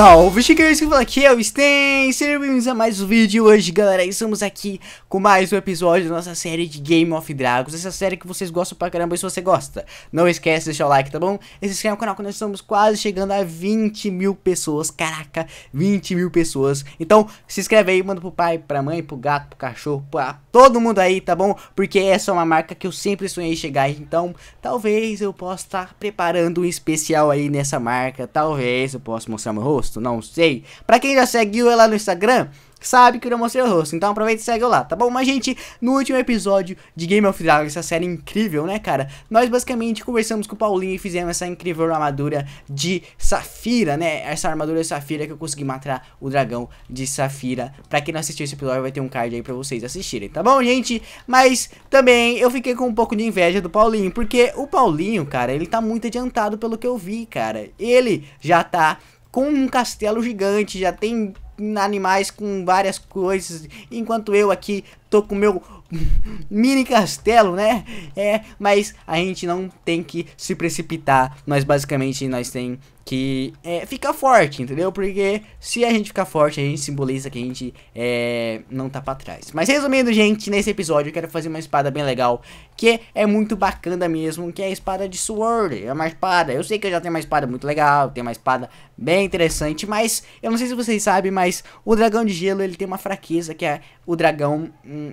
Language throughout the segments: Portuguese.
Salve que quem fala aqui é o Sten, sejam bem-vindos a mais um vídeo hoje galera, e estamos aqui com mais um episódio da nossa série de Game of Dragons, essa série que vocês gostam pra caramba e se você gosta, não esquece de deixar o like, tá bom? E se inscreve no canal que nós estamos quase chegando a 20 mil pessoas, caraca, 20 mil pessoas, então se inscreve aí, manda pro pai, pra mãe, pro gato, pro cachorro, pra todo mundo aí, tá bom? Porque essa é uma marca que eu sempre sonhei chegar, então talvez eu possa estar preparando um especial aí nessa marca, talvez eu possa mostrar meu rosto rosto, não sei. Pra quem já seguiu ela no Instagram, sabe que eu não mostrei o rosto, então aproveita e segue lá, tá bom? Mas, gente, no último episódio de Game of Dragons, essa série incrível, né, cara? Nós basicamente conversamos com o Paulinho e fizemos essa incrível armadura de Safira, né? Essa armadura de Safira que eu consegui matar o dragão de Safira. Pra quem não assistiu esse episódio, vai ter um card aí pra vocês assistirem, tá bom, gente? Mas também eu fiquei com um pouco de inveja do Paulinho, porque o Paulinho, cara, ele tá muito adiantado pelo que eu vi, cara. Ele já tá com um castelo gigante, já tem animais com várias coisas, enquanto eu aqui tô com meu mini castelo, né? É, mas a gente não tem que se precipitar, Nós basicamente nós tem que é, ficar forte, entendeu? Porque se a gente ficar forte, a gente simboliza que a gente é, não tá pra trás. Mas resumindo, gente, nesse episódio eu quero fazer uma espada bem legal, que é muito bacana mesmo, que é a espada de Sword, é uma espada, eu sei que eu já tenho uma espada muito legal, tenho uma espada bem interessante, mas eu não sei se vocês sabem, mas o dragão de gelo, ele tem uma fraqueza, que é o dragão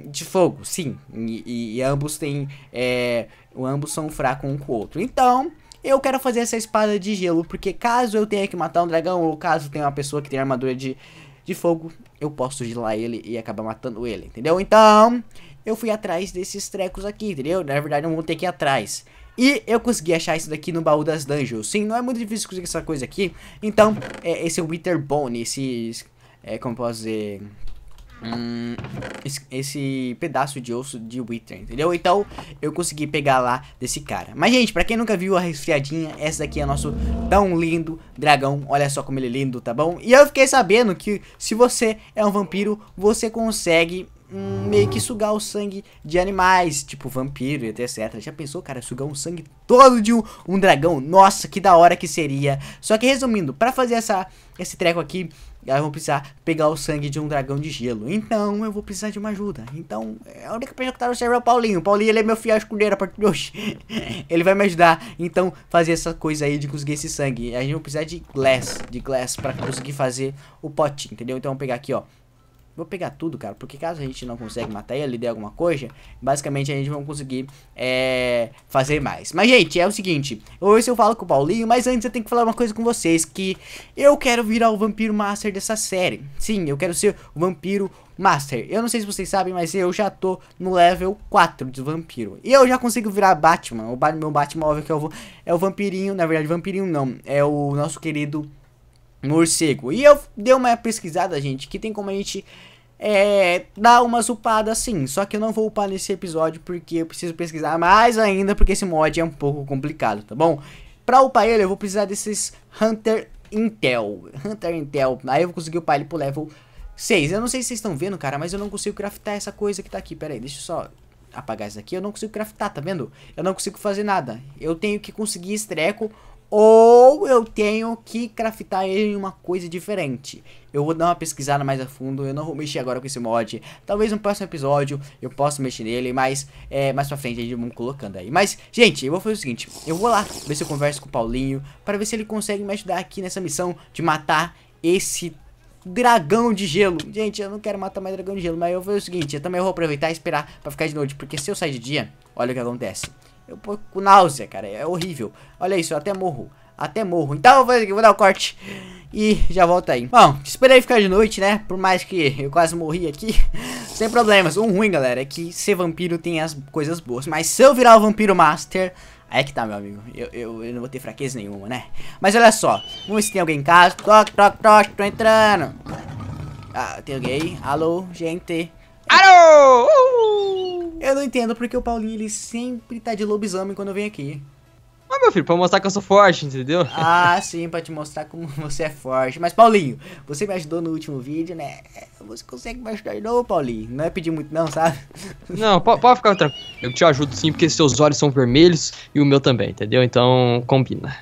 de fogo, sim. E, e ambos têm. É, ambos são fracos um com o outro. Então, eu quero fazer essa espada de gelo, porque caso eu tenha que matar um dragão, ou caso tenha uma pessoa que tem armadura de, de fogo, eu posso gelar ele e acabar matando ele, entendeu? Então, eu fui atrás desses trecos aqui, entendeu? Na verdade, eu vou ter que ir atrás. E eu consegui achar isso daqui no baú das dungeons. Sim, não é muito difícil conseguir essa coisa aqui. Então, é, esse é o Winterbone, esse... É, como posso dizer hum, esse pedaço de osso de Wither, entendeu? Então eu consegui pegar lá desse cara. Mas gente, pra quem nunca viu a resfriadinha, essa daqui é nosso tão lindo dragão. Olha só como ele é lindo, tá bom? E eu fiquei sabendo que se você é um vampiro, você consegue meio que sugar o sangue de animais, tipo vampiro e etc. Já pensou, cara, sugar um sangue todo de um, um dragão? Nossa, que da hora que seria. Só que resumindo, para fazer essa, esse treco aqui, eu vou precisar pegar o sangue de um dragão de gelo. Então, eu vou precisar de uma ajuda. Então, é a única pessoa que tá no server é o Paulinho. O Paulinho, ele é meu fiel escudeiro a partir de hoje. ele vai me ajudar, então, fazer essa coisa aí de conseguir esse sangue. A gente vai precisar de glass, de glass, pra conseguir fazer o pote, entendeu? Então, vamos pegar aqui, ó. Vou pegar tudo, cara, porque caso a gente não consegue matar ele, de alguma coisa, basicamente a gente vai conseguir é, fazer mais. Mas, gente, é o seguinte, hoje eu falo com o Paulinho, mas antes eu tenho que falar uma coisa com vocês, que eu quero virar o Vampiro Master dessa série. Sim, eu quero ser o Vampiro Master. Eu não sei se vocês sabem, mas eu já tô no level 4 de Vampiro. E eu já consigo virar Batman, o meu Batman óbvio que é o, é o Vampirinho, na verdade, Vampirinho não, é o nosso querido morcego. E eu dei uma pesquisada, gente, que tem como a gente é, dar umas upadas sim. Só que eu não vou upar nesse episódio porque eu preciso pesquisar mais ainda, porque esse mod é um pouco complicado, tá bom? Pra upar ele, eu vou precisar desses Hunter Intel. Hunter Intel. Aí eu vou conseguir upar ele pro level 6. Eu não sei se vocês estão vendo, cara, mas eu não consigo craftar essa coisa que tá aqui. Pera aí, deixa eu só apagar isso aqui. Eu não consigo craftar, tá vendo? Eu não consigo fazer nada. Eu tenho que conseguir estreco ou eu tenho que craftar ele em uma coisa diferente. Eu vou dar uma pesquisada mais a fundo, eu não vou mexer agora com esse mod. Talvez no próximo episódio eu possa mexer nele, mas é, mais pra frente a gente vamos colocando aí. Mas, gente, eu vou fazer o seguinte, eu vou lá ver se eu converso com o Paulinho, para ver se ele consegue me ajudar aqui nessa missão de matar esse dragão de gelo. Gente, eu não quero matar mais dragão de gelo, mas eu vou fazer o seguinte, eu também vou aproveitar e esperar pra ficar de noite, porque se eu sair de dia, olha o que acontece. Eu pô com náusea, cara. É horrível. Olha isso, eu até morro. Até morro. Então eu vou, vou dar o um corte e já volto aí. Bom, esperei ficar de noite, né? Por mais que eu quase morri aqui. sem problemas. Um ruim, galera, é que ser vampiro tem as coisas boas. Mas se eu virar o vampiro master... Aí é que tá, meu amigo. Eu, eu, eu não vou ter fraqueza nenhuma, né? Mas olha só. Vamos ver se tem alguém em casa. Toque, toque, toque. Tô entrando. Ah, tem alguém. Alô, gente. Arô! Eu não entendo porque o Paulinho ele sempre tá de lobisomem quando eu venho aqui. Ah, meu filho, pra mostrar que eu sou forte, entendeu? Ah, sim, pra te mostrar como você é forte. Mas, Paulinho, você me ajudou no último vídeo, né? Você consegue me ajudar de novo, Paulinho? Não é pedir muito, não, sabe? Não, pode ficar tranquilo. Eu te ajudo sim, porque seus olhos são vermelhos e o meu também, entendeu? Então, combina.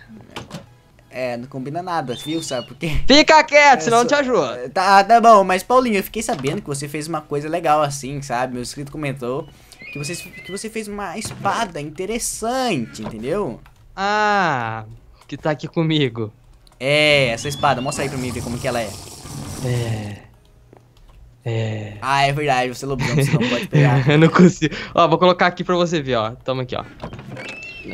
É, não combina nada, viu? Sabe por quê? Fica quieto, é, senão não te ajuda. É, tá, ah, tá bom, mas Paulinho, eu fiquei sabendo que você fez uma coisa legal assim, sabe? Meu inscrito comentou que você, que você fez uma espada interessante, entendeu? Ah, que tá aqui comigo. É, essa espada, mostra aí pra mim ver como que ela é. É. É. Ah, é verdade, você é lobisomem, você não pode pegar. eu não consigo. Ó, vou colocar aqui pra você ver, ó. Toma aqui, ó.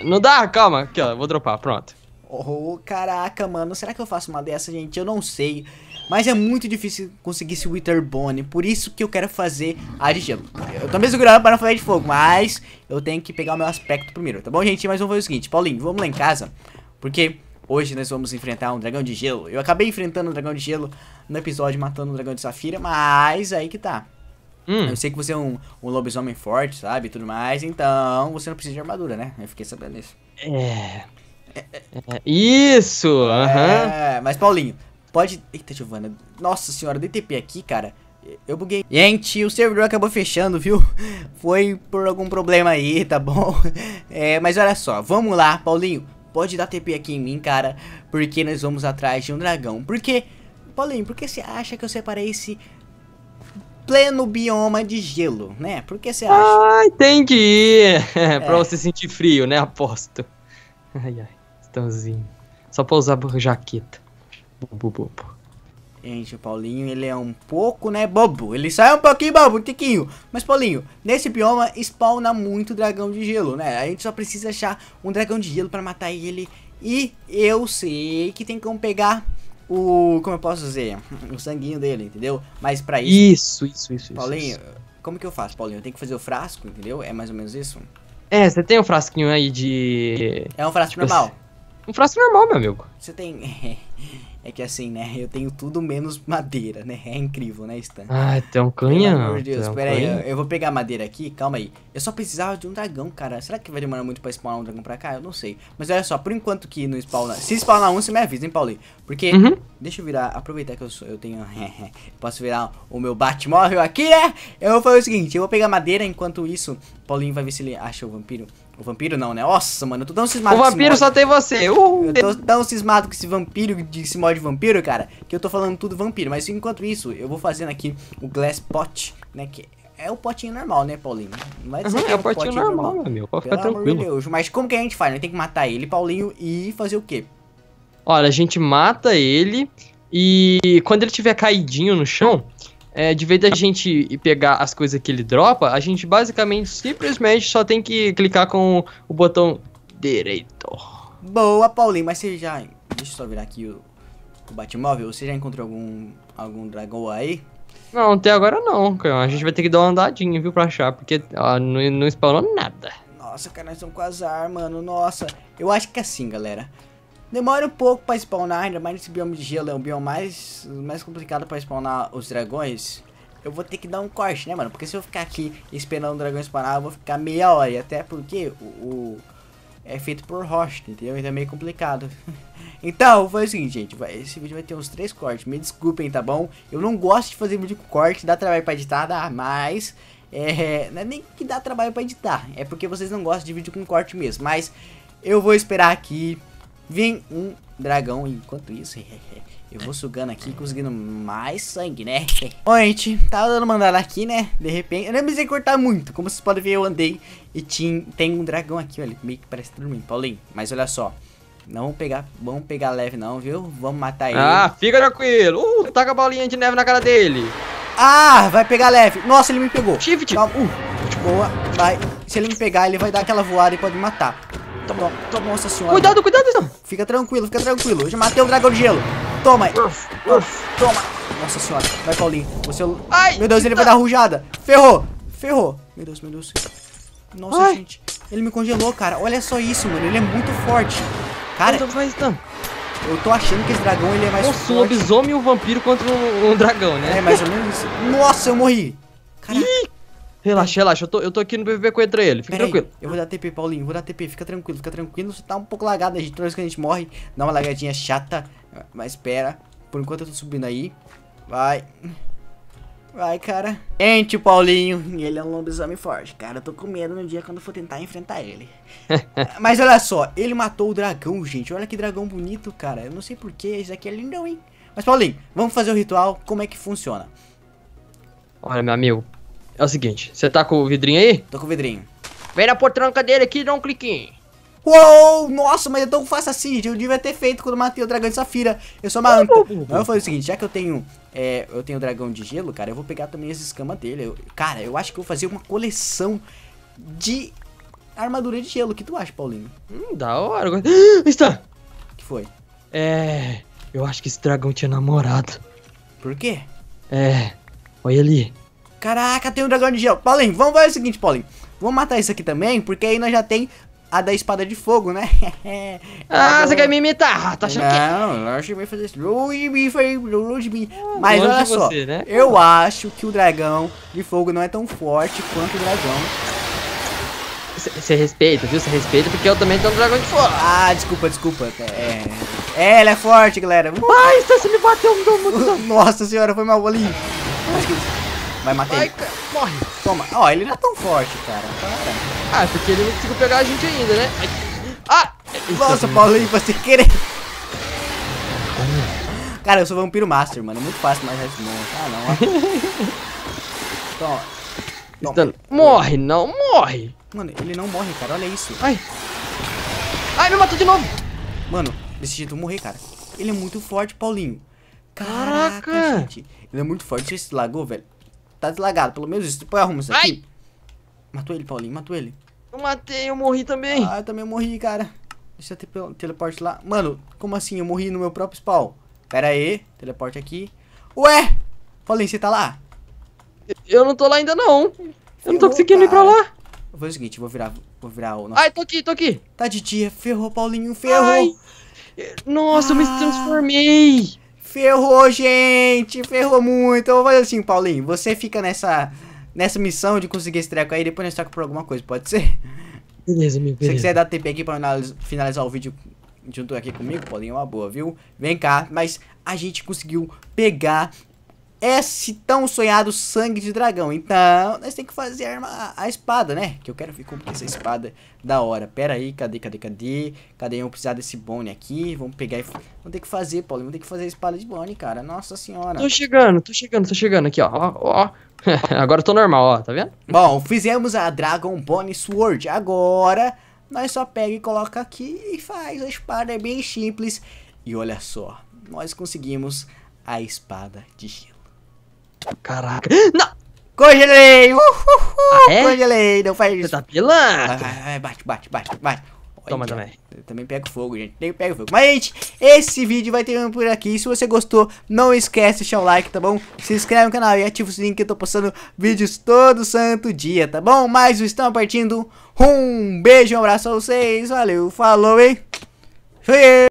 Não dá, calma. Aqui, ó, vou dropar, pronto. Oh, caraca, mano, será que eu faço uma dessa, gente? Eu não sei. Mas é muito difícil conseguir esse Bone por isso que eu quero fazer a de gelo. Eu tô me segurando para não fazer de fogo, mas eu tenho que pegar o meu aspecto primeiro, tá bom, gente? Mas vamos fazer o seguinte, Paulinho, vamos lá em casa, porque hoje nós vamos enfrentar um dragão de gelo. Eu acabei enfrentando um dragão de gelo no episódio matando um dragão de safira, mas aí que tá. Hum. Eu sei que você é um, um lobisomem forte, sabe, tudo mais, então você não precisa de armadura, né? Eu fiquei sabendo isso. É, é, isso! Aham. É, mas Paulinho, pode. Eita, Giovana. Nossa senhora, DTP aqui, cara. Eu buguei. Gente, o servidor acabou fechando, viu? Foi por algum problema aí, tá bom? É, mas olha só, vamos lá, Paulinho. Pode dar TP aqui em mim, cara, porque nós vamos atrás de um dragão. Porque, Paulinho, por que você acha que eu separei esse pleno bioma de gelo, né? Por que você acha? Ah, entendi! É. pra você sentir frio, né? Aposto. Ai, ai. Titãzinho. Só pra usar jaqueta. Bobo, bobo. Gente, o Paulinho, ele é um pouco, né, bobo. Ele sai é um pouquinho bobo, um tiquinho. Mas, Paulinho, nesse bioma spawna muito dragão de gelo, né? A gente só precisa achar um dragão de gelo pra matar ele. E eu sei que tem como pegar o... Como eu posso dizer? O sanguinho dele, entendeu? Mas pra isso... Isso, isso, isso. Paulinho, isso. como que eu faço, Paulinho? Eu tenho que fazer o frasco, entendeu? É mais ou menos isso? É, você tem o um frasquinho aí de... É um frasco tipo assim, normal. Assim. Um frasco normal, meu amigo. Você tem. É, é que assim, né? Eu tenho tudo menos madeira, né? É incrível, né, Stan? Ah, tem um canhão. Pelo amor de Deus, pera aí. Eu, eu, vou pegar madeira aqui, calma aí. Eu só precisava de um dragão, cara. Será que vai demorar muito pra spawnar um dragão pra cá? Eu não sei. Mas olha só, por enquanto que não spawna... Se spawnar um, você me avisa, hein, Pauli? Porque... Uhum. Deixa eu virar... Aproveitar que eu, sou, eu tenho... posso virar o meu Batmóvel aqui, né? Eu vou fazer o seguinte. Eu vou pegar madeira, enquanto isso... Paulinho vai ver se ele acha o vampiro. O vampiro não, né? Nossa, mano, eu tô dando cismado O vampiro só tem você. Uh! Eu tô tão cismado com esse vampiro, de, esse mod vampiro, cara, que eu tô falando tudo vampiro. Mas enquanto isso, eu vou fazendo aqui o glass pot, né? Que é o potinho normal, né, Paulinho? Não vai dizer uhum, que é, é o potinho, potinho normal, normal, meu. Pode ficar Pelo tranquilo. Amor de Deus. Mas como que a gente faz? gente né? Tem que matar ele, Paulinho, e fazer o quê? Olha, a gente mata ele e quando ele tiver caidinho no chão, é, de vez da gente pegar as coisas que ele dropa, a gente basicamente simplesmente só tem que clicar com o botão direito. Boa, Paulinho, mas você já. Deixa eu só virar aqui o, o Batmóvel. Você já encontrou algum, algum dragão aí? Não, até agora não, cara. A gente vai ter que dar uma andadinha, viu, pra achar, porque ó, não, não spawnou nada. Nossa, cara, nós estamos com azar, mano. Nossa, eu acho que é assim, galera. Demora um pouco para spawnar, ainda mais nesse bioma de gelo é um bioma mais, mais complicado para spawnar os dragões. Eu vou ter que dar um corte, né, mano? Porque se eu ficar aqui esperando o dragão spawnar, eu vou ficar meia hora. E até porque o, o é feito por rocha, entendeu? Então é meio complicado. então, foi o seguinte, gente. esse vídeo vai ter uns três cortes. Me desculpem, tá bom? Eu não gosto de fazer vídeo com corte, dá trabalho para editar, dá, mas... É, não é nem que dá trabalho para editar. É porque vocês não gostam de vídeo com corte mesmo. Mas eu vou esperar aqui Vem um dragão. Enquanto isso, eu vou sugando aqui, conseguindo mais sangue, né? Bom, gente, tava dando mandada aqui, né? De repente, eu não precisei cortar muito. Como vocês podem ver, eu andei e tinha, tem um dragão aqui, olha. Meio que parece dormindo, Paulinho. Mas olha só. Não vamos pegar, vamos pegar leve não, viu? Vamos matar ele. Ah, fica tranquilo. Uh, taca a bolinha de neve na cara dele. Ah, vai pegar leve. Nossa, ele me pegou. Shift. Calma. Uh, boa, vai. Se ele me pegar, ele vai dar aquela voada e pode me matar. Toma, toma, nossa senhora. Cuidado, cuidado, não. Fica tranquilo, fica tranquilo. Eu já matei o dragão de gelo. Toma. Uf, uf, toma. Nossa senhora. Vai, Paulinho. Você... É Ai, meu Deus, ele tá... vai dar rujada. Ferrou. Ferrou. Meu Deus, meu Deus. Nossa, Ai. gente. Ele me congelou, cara. Olha só isso, mano. Ele é muito forte. Cara... Então então. Eu tô achando que esse dragão ele é mais Nossa, forte. Nossa, o lobisomem e o vampiro contra o um dragão, né? É mais ou menos isso. Nossa, eu morri. Caraca. Ih. Relaxa, relaxa. Eu tô, eu tô aqui no PVP contra ele. Fica Pera tranquilo. Aí, eu vou dar TP, Paulinho. Vou dar TP. Fica tranquilo, fica tranquilo. Você tá um pouco lagado. A né, gente, toda vez que a gente morre, dá uma lagadinha chata. Mas espera. Por enquanto eu tô subindo aí. Vai. Vai, cara. Gente, o Paulinho. Ele é um lobisomem forte. Cara, eu tô com medo no dia quando eu for tentar enfrentar ele. Mas olha só. Ele matou o dragão, gente. Olha que dragão bonito, cara. Eu não sei porquê. Esse aqui é lindão, hein? Mas, Paulinho, vamos fazer o ritual. Como é que funciona? Olha, meu amigo. É o seguinte, você tá com o vidrinho aí? Tô com o vidrinho. Vem na portranca dele aqui e dá um cliquinho. Uou, nossa, mas é tão fácil assim, eu devia ter feito quando matei o dragão de safira. Eu sou uma anta. Não, eu falei o seguinte, já que eu tenho é, eu tenho o dragão de gelo, cara, eu vou pegar também as escamas dele. Eu, cara, eu acho que eu vou fazer uma coleção de armadura de gelo. O que tu acha, Paulinho? Hum, da hora. Está. que foi? É, eu acho que esse dragão tinha namorado. Por quê? É, olha ali. Caraca, tem um dragão de gel. Paulinho, vamos fazer o seguinte, Paulinho. Vamos matar isso aqui também, porque aí nós já tem a da espada de fogo, né? ah, você quer me imitar? Ah, tá achando é? não, que... Não, acho que vai fazer isso. Ah, longe de mim, foi longe de mim. Mas olha só, você, né? eu acho que o dragão de fogo não é tão forte quanto o dragão você respeita, viu? Você respeita porque eu também tenho um dragão de fogo. Ah, desculpa, desculpa. É, é, é ela é forte, galera. Mas você me bateu no... Nossa senhora, foi mal ali. Vai matar Cara. Morre. Toma. Ó, oh, ele não é tão forte, cara. Para. Ah, porque ele não conseguiu pegar a gente ainda, né? Ah! Nossa, Paulinho, você querer. Cara, eu sou vampiro master, mano. É muito fácil mais esse monstro. Ah, não. Ó. Toma. Toma. Então, morre, não. Morre. Mano, ele não morre, cara. Olha isso. Ai. Ai, me matou de novo. Mano, desse jeito eu morri, morrer, cara. Ele é muito forte, Paulinho. Caraca, Caraca. gente. Ele é muito forte. Deixa esse lagou, velho. Tá deslagado, pelo menos isso. Depois arruma isso aqui. Ai. Matou ele, Paulinho, matou ele. Eu matei, eu morri também. Ah, eu também morri, cara. Deixa eu teleporte lá. Mano, como assim? Eu morri no meu próprio spawn. Pera aí, teleporte aqui. Ué! Paulinho, você tá lá? Eu não tô lá ainda não. Eu, eu não tô conseguindo cara. ir pra lá. vou fazer o seguinte, vou virar, vou virar o nosso... Ai, tô aqui, tô aqui. Tá de dia, ferrou, Paulinho, ferrou. Ai. Nossa, eu me ah. transformei. Ferrou, gente! Ferrou muito! Então, eu vou fazer assim, Paulinho. Você fica nessa, nessa missão de conseguir esse treco aí, depois nós toca por alguma coisa, pode ser? Beleza, meu Beleza. Se você quiser dar TP aqui pra finalizar o vídeo junto aqui comigo, Paulinho, é uma boa, viu? Vem cá, mas a gente conseguiu pegar esse tão sonhado sangue de dragão. Então, nós temos que fazer a, arma, a, espada, né? Que eu quero como com é essa espada da hora. Pera aí, cadê, cadê, cadê? Cadê? Eu vou precisar desse bone aqui. Vamos pegar e... Vamos ter que fazer, Paulo. Vamos ter que fazer a espada de bone, cara. Nossa senhora. Tô chegando, tô chegando, tô chegando aqui, ó. Ó, ó. agora eu tô normal, ó. Tá vendo? Bom, fizemos a Dragon Bone Sword. Agora, nós só pega e coloca aqui e faz. A espada é bem simples. E olha só, nós conseguimos a espada de gelo. Caraca. Não! Congelei! Uhul! Ah, é? Congelei, não faz isso. Você tá pilando? Ah, ah, ah, bate, bate, bate, bate. Toma também. Eu também pego fogo, gente. Eu pego fogo. Mas, gente, esse vídeo vai terminando por aqui. Se você gostou, não esquece de deixar o like, tá bom? Se inscreve no canal e ativa o sininho que eu tô postando vídeos todo santo dia, tá bom? Mas estamos partindo. Um beijo, um abraço a vocês. Valeu, falou hein? Fui!